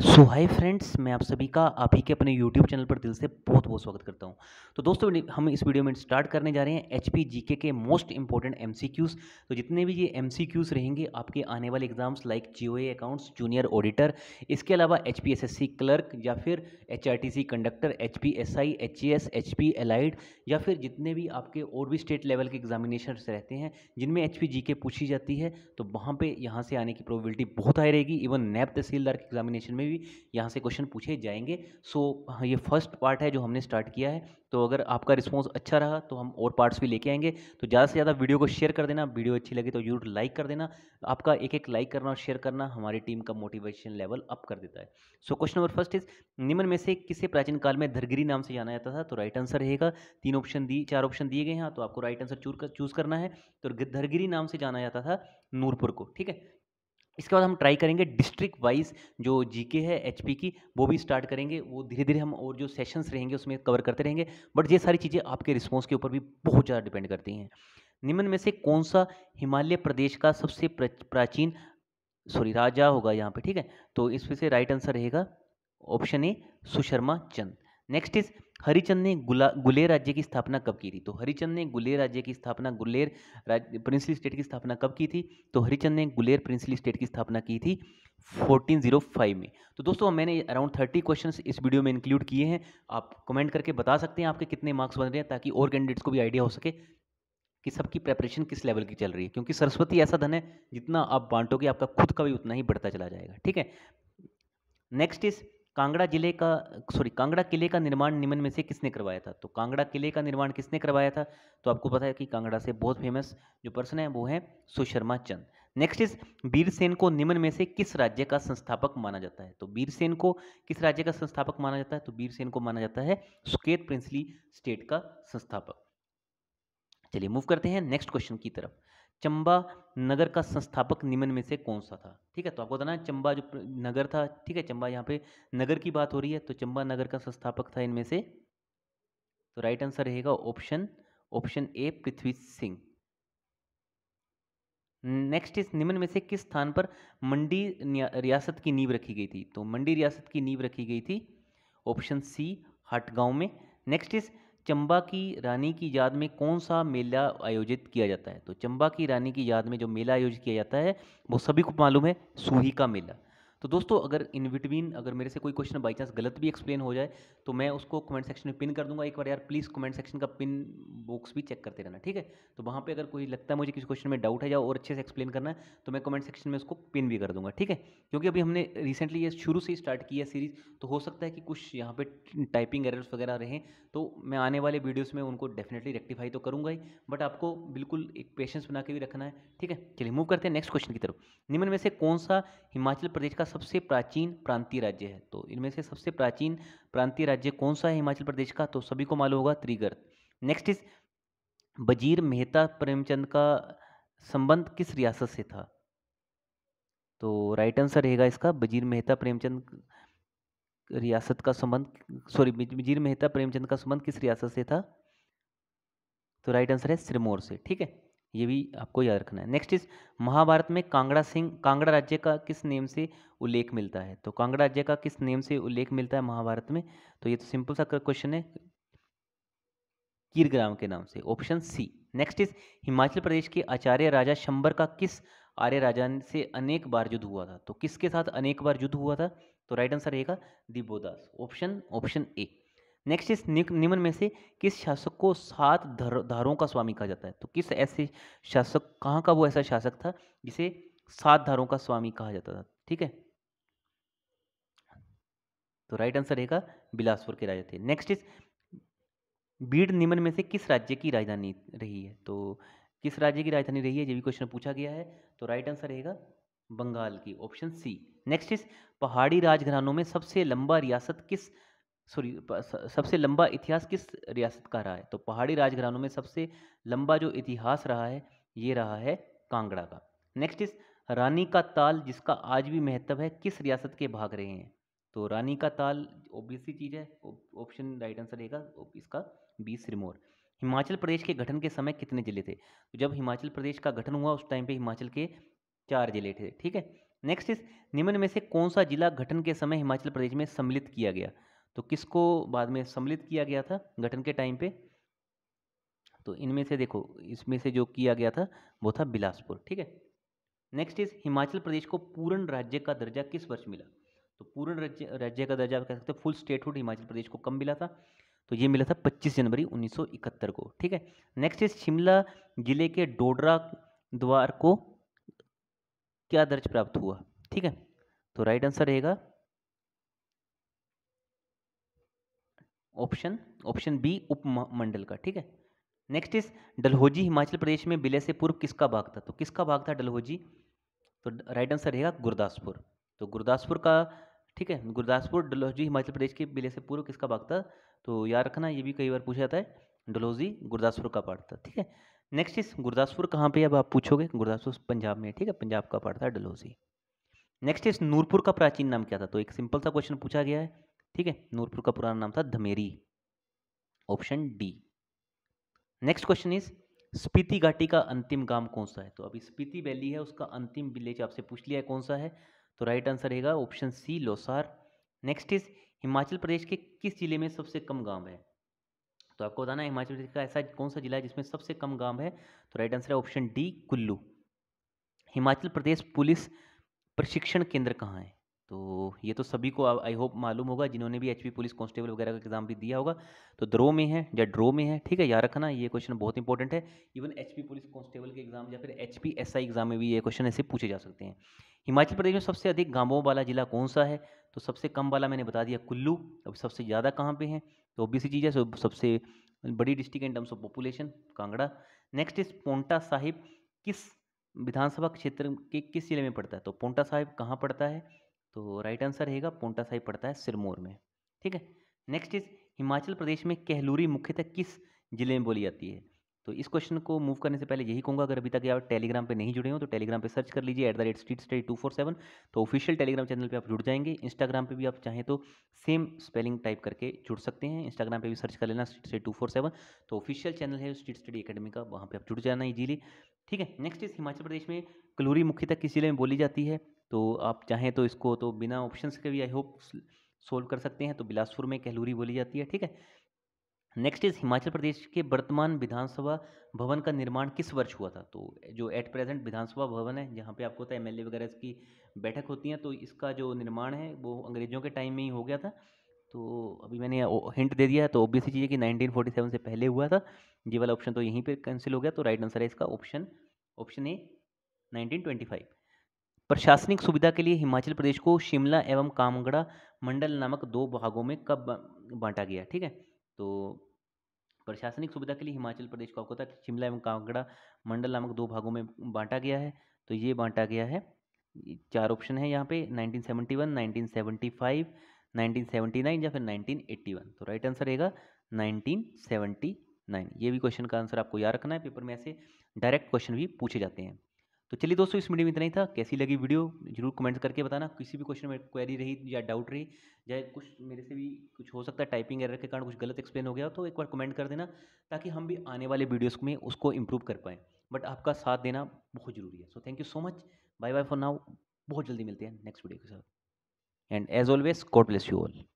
सो hi friends मैं आप सभी का आप ही के अपने यूट्यूब चैनल पर दिल से बहुत बहुत स्वागत करता हूं तो दोस्तों हम इस वीडियो में स्टार्ट करने जा रहे हैं एच पी जी के के most important M C Qs तो जितने भी ये एम सी क्यूज़ रहेंगे आपके आने वाले exams like G O A accounts junior auditor इसके अलावा H P S S C clerk या फिर H R T C conductor H P S I H E S H P allied या फिर जितने भी आपके और भी स्टेट लेवल के एग्जामिनेशन रहते हैं जिनमें एच पी जी के पूछी जाती है तो वहाँ पर यहाँ से आने की प्रोबेबिलिटी बहुत हाई रहेगी इवन नैब तहसीलदार के एग्जामिनेशन में में भी यहाँ से क्वेश्चन पूछे जाएंगे सो so, हाँ, ये फर्स्ट पार्ट है जो हमने स्टार्ट किया है तो अगर आपका रिस्पॉन्स अच्छा रहा तो हम और पार्ट्स भी लेके आएंगे तो ज़्यादा से ज़्यादा वीडियो को शेयर कर देना वीडियो अच्छी लगी तो जरूर लाइक कर देना आपका एक एक लाइक करना और शेयर करना हमारी टीम का मोटिवेशन लेवल अप कर देता है so question number first is निम्न में से किसे प्राचीन काल में धरगिरी नाम से जाना जाता था तो राइट आंसर रहेगा तीन ऑप्शन दिए चार ऑप्शन दिए गए हैं हाँ, तो आपको राइट आंसर चूज करना है तो धरगिरी नाम से जाना जाता था नूरपुर को ठीक है इसके बाद हम ट्राई करेंगे डिस्ट्रिक्ट वाइज जो जीके है एचपी की वो भी स्टार्ट करेंगे वो धीरे धीरे हम और जो सेशंस रहेंगे उसमें कवर करते रहेंगे बट ये सारी चीज़ें आपके रिस्पॉन्स के ऊपर भी बहुत ज़्यादा डिपेंड करती हैं निम्न में से कौन सा हिमालय प्रदेश का सबसे प्राचीन सॉरी राजा होगा यहाँ पर ठीक है तो इसमें से राइट आंसर रहेगा option A Susharma Chand next is Harichand ने गुला गुलेर राज्य की स्थापना कब की थी तो हरिचंद ने गुलेर राज्य की स्थापना गुलेर राज्य प्रिंसली स्टेट की स्थापना कब की थी तो हरिचंद ने गुलेर प्रिंसली स्टेट की स्थापना की थी 1405 में तो दोस्तों मैंने अराउंड 30 क्वेश्चंस इस वीडियो में इंक्लूड किए हैं आप कमेंट करके बता सकते हैं आपके कितने मार्क्स बन रहे हैं ताकि और कैंडिडेट्स को भी आइडिया हो सके कि सबकी प्रेपरेशन किस लेवल की चल रही है क्योंकि सरस्वती ऐसा धन है जितना आप बांटोगे आपका खुद का भी उतना ही बढ़ता चला जाएगा ठीक है नेक्स्ट इज़ कांगड़ा जिले का सॉरी कांगड़ा किले का निर्माण निम्न में से किसने करवाया था तो कांगड़ा किले का निर्माण किसने करवाया था तो आपको पता है कि कांगड़ा से बहुत फेमस जो पर्सन है वो है सुशर्मा चंद नेक्स्ट इज बीरसेन को निम्न में से किस राज्य का संस्थापक माना जाता है तो बीरसेन को किस राज्य का संस्थापक माना जाता है तो बीरसेन को माना जाता है सुकेत प्रिंसली स्टेट का संस्थापक चलिए मूव करते हैं नेक्स्ट क्वेश्चन की तरफ चंबा नगर का संस्थापक निम्न में से कौन सा था ठीक है तो आपको बताना है चंबा जो नगर था ठीक है चंबा यहाँ पे नगर की बात हो रही है तो चंबा नगर का संस्थापक था इनमें से तो राइट आंसर रहेगा option option A Prithvi Singh next is निम्न में से किस स्थान पर मंडी रियासत की नींव रखी गई थी तो मंडी रियासत की नींव रखी गई थी ऑप्शन सी हटगांव में नेक्स्ट इस चंबा की रानी की याद में कौन सा मेला आयोजित किया जाता है तो चंबा की रानी की याद में जो मेला आयोजित किया जाता है वो सभी को मालूम है सूही का मेला तो दोस्तों अगर इन बिटवीन अगर मेरे से कोई क्वेश्चन बाई चांस गलत भी एक्सप्लेन हो जाए तो मैं उसको कमेंट सेक्शन में पिन कर दूंगा एक बार यार प्लीज़ कमेंट सेक्शन का पिन बॉक्स भी चेक करते रहना ठीक है तो वहाँ पे अगर कोई लगता है मुझे किसी क्वेश्चन में डाउट है या और अच्छे से एक्सप्लेन करना है तो मैं कमेंट सेक्शन में उसको पिन भी कर दूंगा ठीक है क्योंकि अभी हमने रिसेंटली ये शुरू से ही स्टार्ट किया है सीरीज़ तो हो सकता है कि कुछ यहाँ पर टाइपिंग एरर्स वगैरह रहें तो मैं आने वाले वीडियोज़ में उनको डेफिनेटली रेक्टिफाई तो करूँगा ही बट आपको बिल्कुल एक पेशेंस बना के भी रखना है ठीक है चलिए मूव करते हैं नेक्स्ट क्वेश्चन की तरफ निम्न में से कौन सा हिमाचल प्रदेश का सबसे प्राचीन प्रांतीय राज्य है तो इनमें से सबसे प्राचीन प्रांतीय राज्य कौन सा है हिमाचल प्रदेश का तो सभी को मालूम होगा त्रिगर नेक्स्ट इज वजीर मेहता प्रेमचंद का संबंध किस रियासत से था तो राइट आंसर रहेगा इसका वजीर मेहता प्रेमचंद रियासत का संबंध सॉरी वजीर मेहता प्रेमचंद का संबंध किस रियासत से था तो राइट आंसर है सिरमौर से ठीक है ये भी आपको याद रखना है नेक्स्ट इज महाभारत में कांगड़ा सिंह कांगड़ा राज्य का किस नेम से उल्लेख मिलता है तो कांगड़ा राज्य का किस नेम से उल्लेख मिलता है महाभारत में तो ये तो सिंपल सा क्वेश्चन है कीरग्राम के नाम से option C next is Himachal Pradesh के आचार्य राजा शंबर का किस आर्य राजा से अनेक बार युद्ध हुआ था तो किसके साथ अनेक बार युद्ध हुआ था तो राइट आंसर रहेगा Dibodas option option A next is निम्न में से किस शासक को सात धर, धारों का स्वामी कहा जाता है तो किस ऐसे शासक कहाँ का वो ऐसा शासक था जिसे सात धारों का स्वामी कहा जाता था ठीक है तो राइट आंसर रहेगा बिलासपुर के राजा थे नेक्स्ट इस बीड निम्न में से किस राज्य की राजधानी रही है तो किस राज्य की राजधानी रही है ये भी क्वेश्चन पूछा गया है तो राइट आंसर रहेगा बंगाल की ऑप्शन सी नेक्स्ट इस पहाड़ी राजघरानों में सबसे लंबा रियासत किस सॉरी सबसे लंबा इतिहास किस रियासत का रहा है तो पहाड़ी राजघरानों में सबसे लंबा जो इतिहास रहा है ये रहा है कांगड़ा का नेक्स्ट इस रानी का ताल जिसका आज भी महत्व है किस रियासत के भाग रहे हैं तो रानी का ताल ओबीसी चीज़ है ऑप्शन राइट आंसर रहेगा इसका बी सिरमौर हिमाचल प्रदेश के गठन के समय कितने जिले थे तो जब हिमाचल प्रदेश का गठन हुआ उस टाइम पे हिमाचल के चार जिले थे ठीक है नेक्स्ट इस निम्न में से कौन सा जिला गठन के समय हिमाचल प्रदेश में सम्मिलित किया गया तो किसको बाद में सम्मिलित किया गया था गठन के टाइम पे तो इनमें से देखो इसमें से जो किया गया था वो था बिलासपुर ठीक है नेक्स्ट इज हिमाचल प्रदेश को पूर्ण राज्य का दर्जा किस वर्ष मिला तो पूर्ण राज्य राज्य का दर्जा आप कह सकते फुल स्टेटहुड हिमाचल प्रदेश को कम मिला था तो ये मिला था 25 जनवरी 1971 को ठीक है नेक्स्ट इज शिमला जिले के डोडरा द्वार को क्या दर्ज प्राप्त हुआ ठीक है तो राइट आंसर रहेगा ऑप्शन ऑप्शन बी उपमंडल का ठीक है next is Dalhousie Himachal Pradesh में बिले से पूर्व किसका भाग था तो किसका भाग था डलहौजी तो राइट आंसर रहेगा गुरदासपुर तो गुरदासपुर का ठीक है गुरदासपुर डलहौजी हिमाचल प्रदेश के बिले से पूर्व किसका भाग था तो याद रखना ये भी कई बार पूछा जाता है डलहौजी गुरदासपुर का पार्ट था ठीक है नेक्स्ट इज गुरदासपुर कहाँ पर अब आप पूछोगे गुरदासपुर पंजाब में ठीक है पंजाब का पार्ट था डलहौजी नेक्स्ट इज नूरपुर का प्राचीन नाम क्या था तो एक सिंपल सा क्वेश्चन पूछा गया है ठीक है नूरपुर का पुराना नाम था Dhameri option D next question is Spiti घाटी का अंतिम गांव कौन सा है तो अभी स्पीति वैली है उसका अंतिम विलेज आपसे पूछ लिया है कौन सा है तो राइट आंसर रहेगा option C Losar next is Himachal Pradesh के किस जिले में सबसे कम गांव है तो आपको बताना है हिमाचल प्रदेश का ऐसा कौन सा जिला है जिसमें सबसे कम गांव है तो राइट आंसर है option D Kullu Himachal Pradesh police प्रशिक्षण केंद्र कहाँ है तो ये तो सभी को आई होप मालूम होगा जिन्होंने भी एचपी पुलिस कांस्टेबल वगैरह का एग्जाम भी दिया होगा तो द्रो में है या ड्रो में है ठीक है याद रखना ये क्वेश्चन बहुत इंपॉर्टेंट है इवन एचपी पुलिस कांस्टेबल के एग्जाम या फिर एच पी एग्जाम में भी ये क्वेश्चन ऐसे पूछे जा सकते हैं हिमाचल प्रदेश में सबसे अधिक गाँवों वाला जिला कौन सा है तो सबसे कम वाला मैंने बता दिया कुल्लू अब सबसे ज़्यादा कहाँ पर है तो सी चीज़ है सबसे बड़ी district in terms of population Kangra next is Paonta Sahib किस विधानसभा क्षेत्र के किस जिले में पड़ता है तो पोंटा साहिब कहाँ पड़ता है तो राइट आंसर रहेगा पोंटा साहिब पड़ता है सिरमौर में ठीक है नेक्स्ट इज हिमाचल प्रदेश में कहलूरी मुख्यतः किस जिले में बोली जाती है तो इस क्वेश्चन को मूव करने से पहले यही कहूँगा अगर अभी तक आप टेलीग्राम पे नहीं जुड़े हो तो टेलीग्राम पे सर्च कर लीजिए at the rate street study two four seven तो ऑफिशियल टेलीग्राम चैनल पे आप जुड़ जाएंगे इंस्टाग्राम पे भी आप चाहें तो सेम स्पेलिंग टाइप करके जुड़ सकते हैं इंस्टाग्राम पे भी सर्च कर लेना street study two four seven तो ऑफिशियल चैनल है स्ट्रीट स्टडी अकेडमी का वहाँ पर आप जुड़ जाना ईजिली ठीक है नेक्स्ट इस हिमाचल प्रदेश में कलूरी तक किस जिले में बोली जाती है तो आप चाहें तो इसको तो बिना ऑप्शन के भी आई होप सोल्व कर सकते हैं तो बिलासपुर में कहलूरी बोली जाती है ठीक है नेक्स्ट इज हिमाचल प्रदेश के वर्तमान विधानसभा भवन का निर्माण किस वर्ष हुआ था तो जो एट प्रेजेंट विधानसभा भवन है जहाँ पे आपको होता है ए वगैरह की बैठक होती है तो इसका जो निर्माण है वो अंग्रेजों के टाइम में ही हो गया था तो अभी मैंने हिंट दे दिया तो बी चीज़ है कि 1947 से पहले हुआ था ये वाला ऑप्शन तो यहीं पर कैंसिल हो गया तो राइट आंसर है इसका ऑप्शन ऑप्शन ए नाइनटीन प्रशासनिक सुविधा के लिए हिमाचल प्रदेश को शिमला एवं कामगड़ा मंडल नामक दो भागों में कब बांटा गया ठीक है तो प्रशासनिक सुविधा के लिए हिमाचल प्रदेश को आपको पता शिमला एवं कांगड़ा मंडल नामक दो भागों में बांटा गया है तो ये बांटा गया है चार ऑप्शन है यहाँ पे 1971, 1975, 1979 या फिर 1981 तो राइट आंसर रहेगा 1979 ये भी क्वेश्चन का आंसर आपको याद रखना है पेपर में ऐसे डायरेक्ट क्वेश्चन भी पूछे जाते हैं तो चलिए दोस्तों इस वीडियो में इतना ही था कैसी लगी वीडियो जरूर कमेंट करके बताना किसी भी क्वेश्चन में क्वेरी रही या डाउट रही या कुछ मेरे से भी कुछ हो सकता है टाइपिंग एरर के कारण कुछ गलत एक्सप्लेन हो गया तो एक बार कमेंट कर देना ताकि हम भी आने वाले वीडियोस में उसको इम्प्रूव कर पाएँ बट आपका साथ देना बहुत ज़रूरी है so thank you so much bye bye for now बहुत जल्दी मिलते हैं नेक्स्ट वीडियो के साथ and as always God bless you all